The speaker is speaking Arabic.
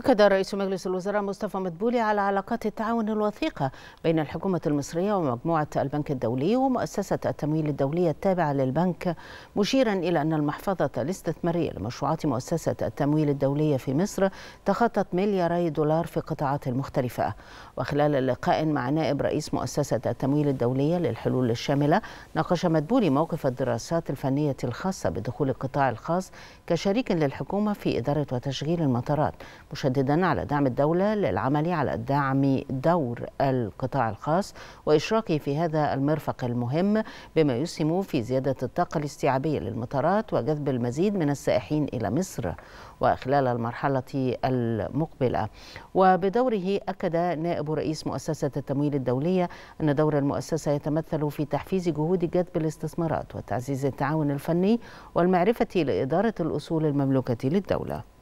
أكد رئيس مجلس الوزراء مصطفى مدبولي على علاقات التعاون الوثيقة بين الحكومة المصرية ومجموعة البنك الدولي ومؤسسة التمويل الدولية التابعة للبنك مشيرا إلى أن المحفظة الاستثمارية لمشروعات مؤسسة التمويل الدولية في مصر تخطت ملياري دولار في قطاعات مختلفة وخلال لقاء مع نائب رئيس مؤسسة التمويل الدولية للحلول الشاملة ناقش مدبولي موقف الدراسات الفنية الخاصة بدخول القطاع الخاص كشريك للحكومة في إدارة وتشغيل المطارات مشددا على دعم الدولة للعمل على دعم دور القطاع الخاص وإشراكه في هذا المرفق المهم بما يسهم في زيادة الطاقة الاستيعابية للمطارات وجذب المزيد من السائحين إلى مصر وخلال المرحلة المقبلة وبدوره أكد نائب رئيس مؤسسة التمويل الدولية أن دور المؤسسة يتمثل في تحفيز جهود جذب الاستثمارات وتعزيز التعاون الفني والمعرفة لإدارة الأصول المملوكة للدولة